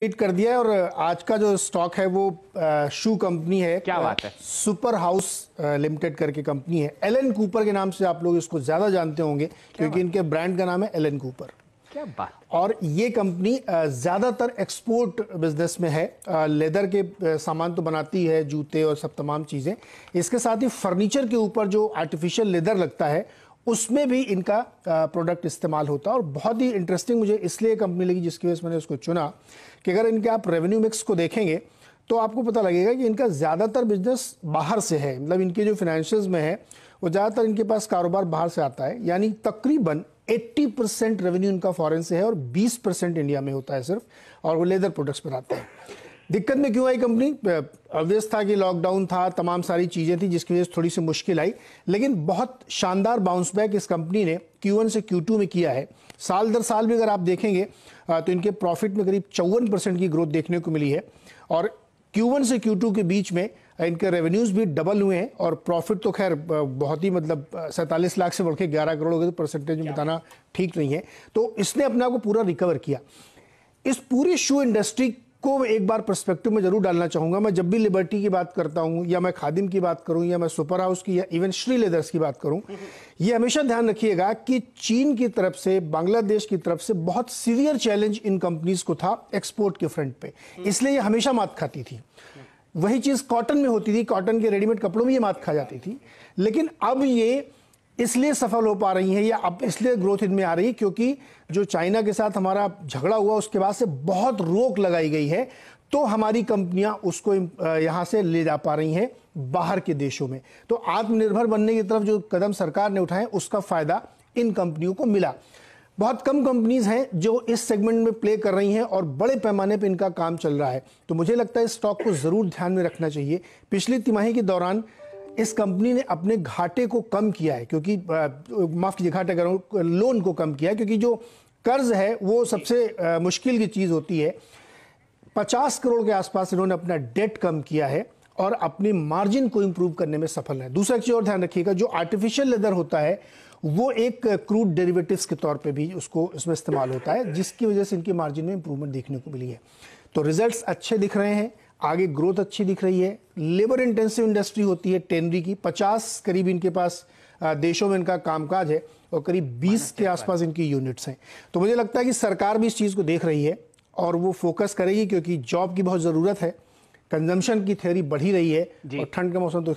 tweet कर दिया है और आज का जो स्टॉक है वो शू कंपनी है क्या बात है सुपर हाउस लिमिटेड करके कंपनी है एलन कूपर के नाम से आप लोग इसको ज्यादा जानते होंगे क्योंकि इनके ब्रांड का नाम है एलन कूपर क्या बात और ये कंपनी ज़्यादातर एक्सपोर्ट बिजनेस में है लेदर के सामान तो बनाती है जूते और सब तमाम चीज़ें इसके साथ ही फर्नीचर के ऊपर जो आर्टिफिशियल लेदर लगता है उसमें भी इनका प्रोडक्ट इस्तेमाल होता है और बहुत ही इंटरेस्टिंग मुझे इसलिए कंपनी लगी जिसकी वजह से मैंने उसको चुना कि अगर इनके आप रेवेन्यू मिक्स को देखेंगे तो आपको पता लगेगा कि इनका ज़्यादातर बिजनेस बाहर से है मतलब इनके जो फाइनेंशियल में है वो ज़्यादातर इनके पास कारोबार बाहर से आता है यानी तकरीबन 80 परसेंट रेवेन्यू इनका फॉरेन से है और 20 परसेंट इंडिया में होता है सिर्फ और वो लेदर प्रोडक्ट्स बनाते हैं दिक्कत में क्यों आई कंपनी ऑब्वियस था कि लॉकडाउन था तमाम सारी चीज़ें थी जिसकी वजह से थोड़ी सी मुश्किल आई लेकिन बहुत शानदार बाउंस बैक इस कंपनी ने Q1 से Q2 में किया है साल दर साल भी अगर आप देखेंगे तो इनके प्रॉफिट में करीब चौवन परसेंट की ग्रोथ देखने को मिली है और Q1 से Q2 के बीच में इनके रेवेन्यूज भी डबल हुए हैं और प्रॉफिट तो खैर बहुत ही मतलब सैंतालीस लाख से बढ़ के ग्यारह करोड़ हो गए तो परसेंटेज बताना ठीक नहीं है तो इसने अपने आप को पूरा रिकवर किया इस पूरी शू इंडस्ट्री आपको एक बार परस्पेक्टिव में जरूर डालना चाहूंगा मैं जब भी लिबर्टी की बात करता हूँ या मैं खादिम की बात करूँ या मैं सुपर हाउस की या इवन श्री लेदर्स की बात करूँ ये हमेशा ध्यान रखिएगा कि चीन की तरफ से बांग्लादेश की तरफ से बहुत सीवियर चैलेंज इन कंपनीज को था एक्सपोर्ट के फ्रंट पे इसलिए ये हमेशा मात खाती थी वही चीज़ कॉटन में होती थी कॉटन के रेडीमेड कपड़ों में ये मात खा जाती थी लेकिन अब ये इसलिए सफल हो पा रही हैं या अब इसलिए ग्रोथ इनमें आ रही है क्योंकि जो चाइना के साथ हमारा झगड़ा हुआ उसके बाद से बहुत रोक लगाई गई है तो हमारी कंपनियां उसको यहां से ले जा पा रही हैं बाहर के देशों में तो आत्मनिर्भर बनने की तरफ जो कदम सरकार ने उठाए उसका फायदा इन कंपनियों को मिला बहुत कम कंपनीज हैं जो इस सेगमेंट में प्ले कर रही हैं और बड़े पैमाने पर इनका काम चल रहा है तो मुझे लगता है इस स्टॉक को ज़रूर ध्यान में रखना चाहिए पिछली तिमाही के दौरान इस कंपनी ने अपने घाटे को कम किया है क्योंकि माफ़ कीजिए घाटे कर लोन को कम किया है क्योंकि जो कर्ज है वो सबसे आ, मुश्किल की चीज़ होती है पचास करोड़ के आसपास इन्होंने अपना डेट कम किया है और अपने मार्जिन को इम्प्रूव करने में सफल है दूसरा चीज़ और ध्यान रखिएगा जो आर्टिफिशियल लेदर होता है वो एक क्रूड डेरिवेटिव्स के तौर पे भी उसको इसमें इस्तेमाल होता है जिसकी वजह से इनकी मार्जिन में इंप्रूवमेंट देखने को मिली है तो रिजल्ट्स अच्छे दिख रहे हैं आगे ग्रोथ अच्छी दिख रही है लेबर इंटेंसिव इंडस्ट्री होती है टेनरी की पचास करीब इनके पास देशों में इनका कामकाज है और करीब बीस के आसपास इनकी यूनिट्स हैं तो मुझे लगता है कि सरकार भी इस चीज़ को देख रही है और वो फोकस करेगी क्योंकि जॉब की बहुत ज़रूरत है कंजम्पशन की थ्योरी बढ़ी रही है और ठंड का मौसम तो